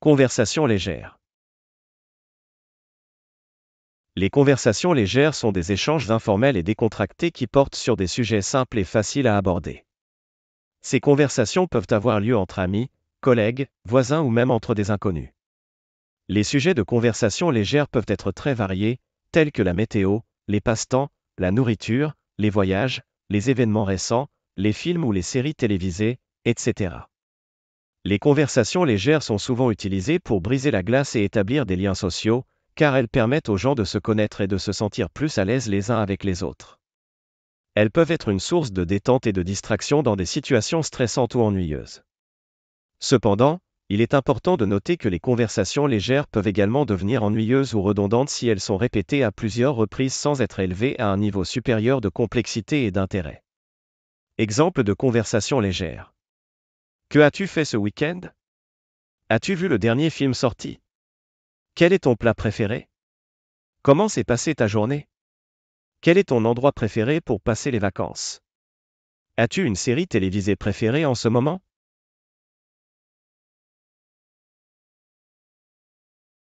Conversations légères. Les conversations légères sont des échanges informels et décontractés qui portent sur des sujets simples et faciles à aborder. Ces conversations peuvent avoir lieu entre amis, collègues, voisins ou même entre des inconnus. Les sujets de conversation légère peuvent être très variés, tels que la météo, les passe-temps, la nourriture, les voyages, les événements récents, les films ou les séries télévisées, etc. Les conversations légères sont souvent utilisées pour briser la glace et établir des liens sociaux, car elles permettent aux gens de se connaître et de se sentir plus à l'aise les uns avec les autres. Elles peuvent être une source de détente et de distraction dans des situations stressantes ou ennuyeuses. Cependant, il est important de noter que les conversations légères peuvent également devenir ennuyeuses ou redondantes si elles sont répétées à plusieurs reprises sans être élevées à un niveau supérieur de complexité et d'intérêt. Exemple de conversation légère. Que as-tu fait ce week-end As-tu vu le dernier film sorti Quel est ton plat préféré Comment s'est passée ta journée Quel est ton endroit préféré pour passer les vacances As-tu une série télévisée préférée en ce moment